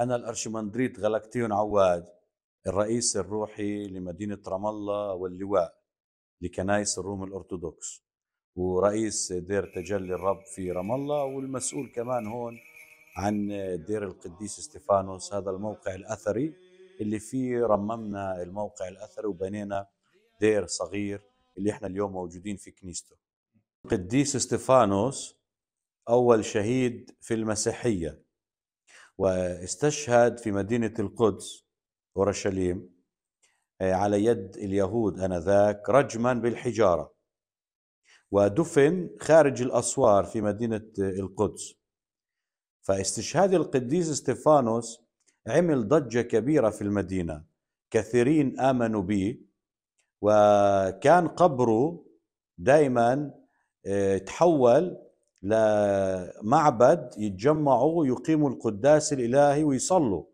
أنا الأرشمندريت غلكتيون عواد الرئيس الروحي لمدينة رام الله واللواء لكنائس الروم الأرثوذكس ورئيس دير تجلي الرب في رام الله والمسؤول كمان هون عن دير القديس استيفانوس هذا الموقع الأثري اللي فيه رممنا الموقع الأثري وبنينا دير صغير اللي احنا اليوم موجودين في كنيسته القديس استيفانوس أول شهيد في المسيحية واستشهد في مدينة القدس أورشليم آه، على يد اليهود أنذاك رجما بالحجارة ودفن خارج الأسوار في مدينة آه، القدس فاستشهاد القديس ستيفانوس عمل ضجة كبيرة في المدينة كثيرين آمنوا به وكان قبره دائما آه، تحول لمعبد يتجمعوا ويقيموا القداس الالهي ويصلوا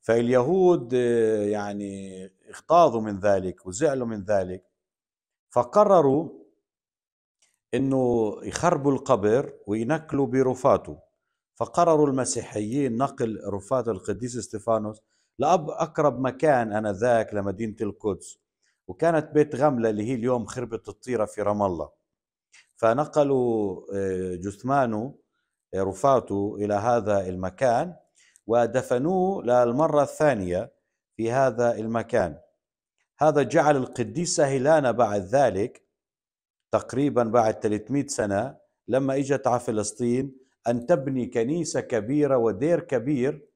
فاليهود آه، يعني اغتاظوا من ذلك وزعلوا من ذلك فقرروا انه يخربوا القبر وينكلوا برفاته فقرروا المسيحيين نقل رفات القديس استفانوس لأب أقرب مكان أنا ذاك لمدينة القدس وكانت بيت غملة اللي هي اليوم خربة الطيرة في رام الله فنقلوا آه، جثمانه آه، رفاته إلى هذا المكان ودفنوه للمرة الثانية في هذا المكان هذا جعل القديسة هيلانا بعد ذلك تقريبا بعد 300 سنة لما اجت على فلسطين أن تبني كنيسة كبيرة ودير كبير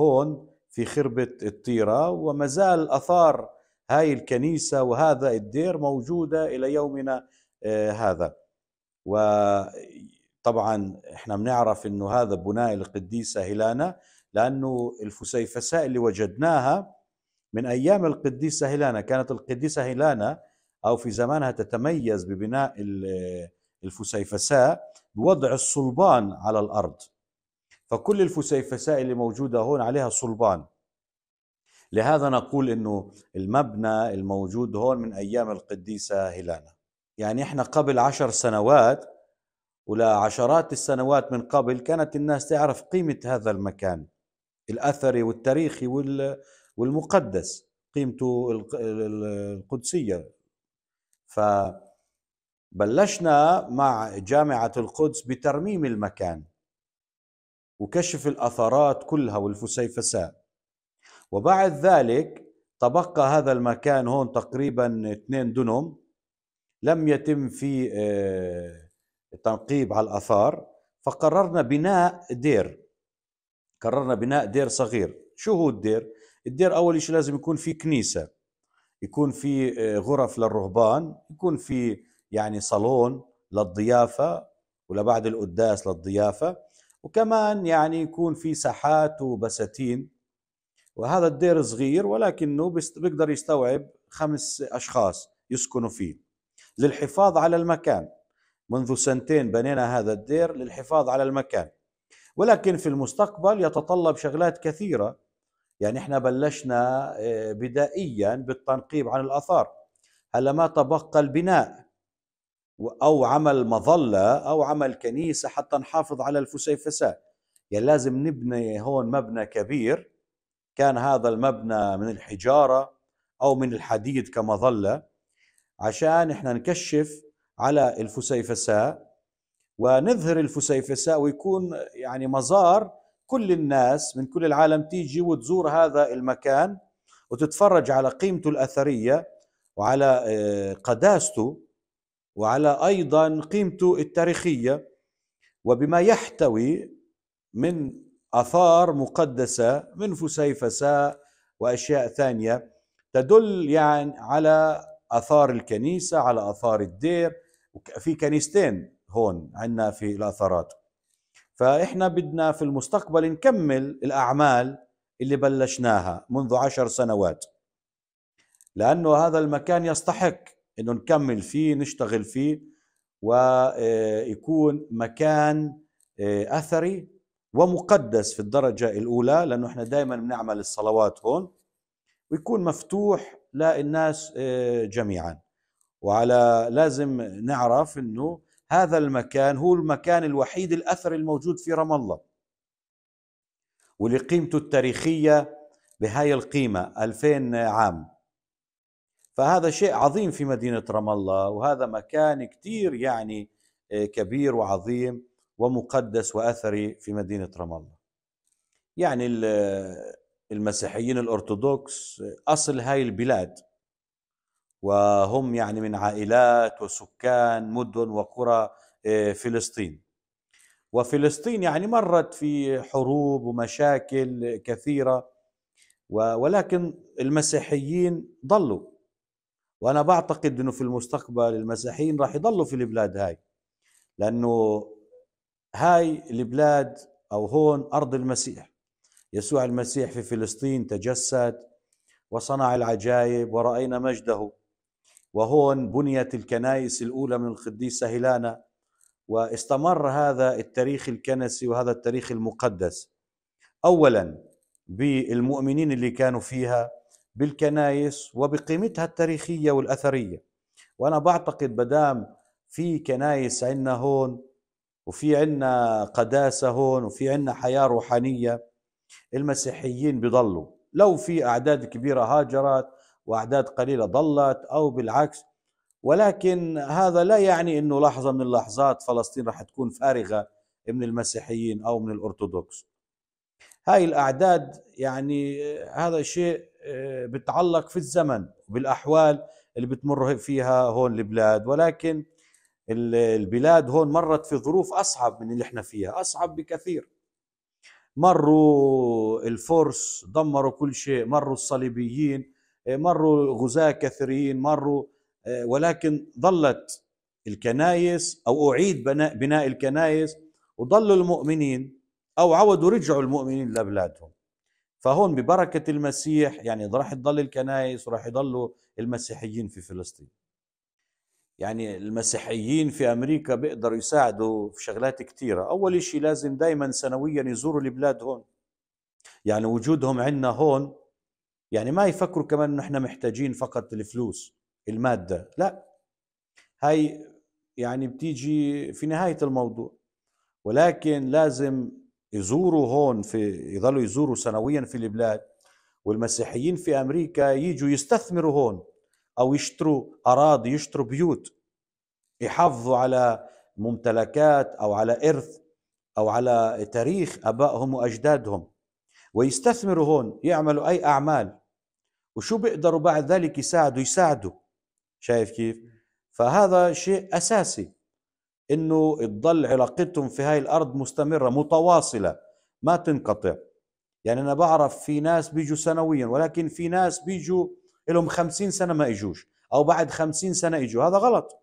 هون في خربة الطيرة وما زال أثار هاي الكنيسة وهذا الدير موجودة إلى يومنا آه، هذا وطبعا احنا بنعرف انه هذا بناء القديسه هيلانا لانه الفسيفساء اللي وجدناها من ايام القديسه هيلانا كانت القديسه هيلانا او في زمانها تتميز ببناء الفسيفساء بوضع الصلبان على الارض فكل الفسيفساء اللي موجوده هون عليها صلبان لهذا نقول انه المبنى الموجود هون من ايام القديسه هيلانا يعني احنا قبل عشر سنوات ولا عشرات السنوات من قبل كانت الناس تعرف قيمة هذا المكان الأثري والتاريخي والمقدس قيمته القدسية فبلشنا مع جامعة القدس بترميم المكان وكشف الأثارات كلها والفسيفساء وبعد ذلك تبقى هذا المكان هون تقريبا اثنين دنم لم يتم في آه، تنقيب على الآثار فقررنا بناء دير قررنا بناء دير صغير شو هو الدير؟ الدير أول شيء لازم يكون في كنيسة يكون في آه، غرف للرهبان يكون في يعني صالون للضيافة ولبعد القداس للضيافة وكمان يعني يكون في ساحات وبساتين وهذا الدير صغير ولكنه بيقدر يستوعب خمس أشخاص يسكنوا فيه للحفاظ على المكان منذ سنتين بنينا هذا الدير للحفاظ على المكان ولكن في المستقبل يتطلب شغلات كثيرة يعني احنا بلشنا آه، بدائيا بالتنقيب عن الأثار هلا ما تبقى البناء أو عمل مظلة أو عمل كنيسة حتى نحافظ على الفسيفساء يعني لازم نبني هون مبنى كبير كان هذا المبنى من الحجارة أو من الحديد كمظلة عشان احنا نكشف على الفسيفساء ونظهر الفسيفساء ويكون يعني مزار كل الناس من كل العالم تيجي وتزور هذا المكان وتتفرج على قيمته الاثريه وعلى آه، قداسته وعلى ايضا قيمته التاريخيه وبما يحتوي من اثار مقدسه من فسيفساء واشياء ثانيه تدل يعني على اثار الكنيسه على اثار الدير في كنيستين هون عندنا في الاثارات فاحنا بدنا في المستقبل نكمل الاعمال اللي بلشناها منذ عشر سنوات لانه هذا المكان يستحق انه نكمل فيه نشتغل فيه ويكون آه، مكان آه، اثري ومقدس في الدرجه الاولى لانه احنا دائما بنعمل الصلوات هون ويكون مفتوح لا الناس آه، جميعا وعلى لازم نعرف انه هذا المكان هو المكان الوحيد الاثر الموجود في رام الله واللي قيمته التاريخيه بهاي القيمه 2000 عام فهذا شيء عظيم في مدينه رام الله وهذا مكان كثير يعني آه، كبير وعظيم ومقدس واثري في مدينه رام الله يعني المسيحيين الأرثوذكس أصل هاي البلاد وهم يعني من عائلات وسكان مدن وقرى آه، فلسطين وفلسطين يعني مرت في حروب ومشاكل كثيرة ولكن المسيحيين ضلوا وأنا بعتقد أنه في المستقبل المسيحيين راح يضلوا في البلاد هاي لأنه هاي البلاد أو هون أرض المسيح يسوع المسيح في فلسطين تجسد وصنع العجائب ورأينا مجده وهون بنيت الكنائس الأولى من القديسة هيلانا واستمر هذا التاريخ الكنسي وهذا التاريخ المقدس أولا بالمؤمنين اللي كانوا فيها بالكنائس وبقيمتها التاريخية والأثرية وأنا بعتقد بدام في كنائس عندنا هون وفي عندنا قداسة هون وفي عندنا حياة روحانية المسيحيين بيضلوا لو في أعداد كبيرة هاجرت وأعداد قليلة ضلت أو بالعكس ولكن هذا لا يعني أنه لحظة من اللحظات فلسطين راح تكون فارغة من المسيحيين أو من الأرثوذكس هاي الأعداد يعني آه، هذا شيء آه، بتعلق في الزمن وبالأحوال اللي بتمر فيها هون البلاد ولكن البلاد هون مرت في ظروف أصعب من اللي احنا فيها أصعب بكثير مروا الفرس دمروا كل شيء مروا الصليبيين آه، مروا غزاة كثيرين مروا آه، ولكن ظلت الكنايس أو أعيد بناء, بناء الكنايس وظلوا المؤمنين أو عودوا رجعوا المؤمنين لبلادهم فهون ببركة المسيح يعني راح تضل الكنايس وراح يضلوا المسيحيين في فلسطين يعني المسيحيين في امريكا بيقدروا يساعدوا في شغلات كثيره، اول شيء لازم دائما سنويا يزوروا البلاد هون. يعني وجودهم عندنا هون يعني ما يفكروا كمان انه احنا محتاجين فقط الفلوس الماده، لا. هاي يعني بتيجي في نهايه الموضوع. ولكن لازم يزوروا هون في يظلوا يزوروا سنويا في البلاد والمسيحيين في امريكا يجوا يستثمروا هون أو يشتروا أراضي يشتروا بيوت يحافظوا على ممتلكات أو على إرث أو على تاريخ أبائهم وأجدادهم ويستثمروا هون يعملوا أي أعمال وشو بيقدروا بعد ذلك يساعدوا يساعدوا شايف كيف فهذا شيء أساسي انه تضل علاقتهم في هاي الارض مستمره متواصله ما تنقطع يعني انا بعرف في ناس بيجوا سنويا ولكن في ناس بيجوا لهم خمسين سنة ما إجوش أو بعد خمسين سنة إجوا هذا غلط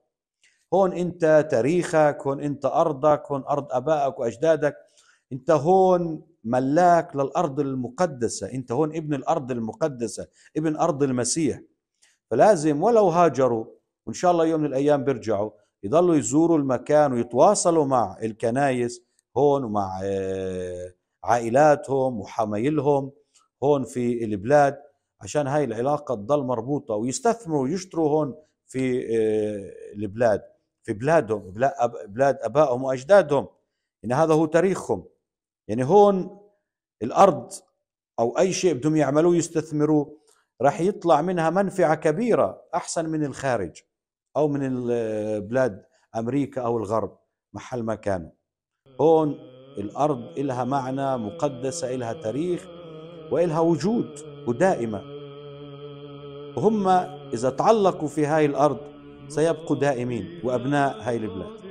هون أنت تاريخك هون أنت أرضك هون أرض أبائك وأجدادك أنت هون ملاك للأرض المقدسة أنت هون ابن الأرض المقدسة ابن أرض المسيح فلازم ولو هاجروا وإن شاء الله يوم من الأيام بيرجعوا يضلوا يزوروا المكان ويتواصلوا مع الكنايس هون ومع آه، عائلاتهم وحمايلهم هون في البلاد عشان هاي العلاقه تضل مربوطه ويستثمروا ويشتروا هون في آه، البلاد في بلادهم بلاد ابائهم واجدادهم يعني هذا هو تاريخهم يعني هون الارض او اي شيء بدهم يعملوه يستثمروه راح يطلع منها منفعه كبيره احسن من الخارج او من البلاد آه، امريكا او الغرب محل ما كان هون الارض إلها معنى مقدسه إلها تاريخ وإلها وجود ودائمة وهم إذا تعلقوا في هاي الأرض سيبقوا دائمين وأبناء هاي البلاد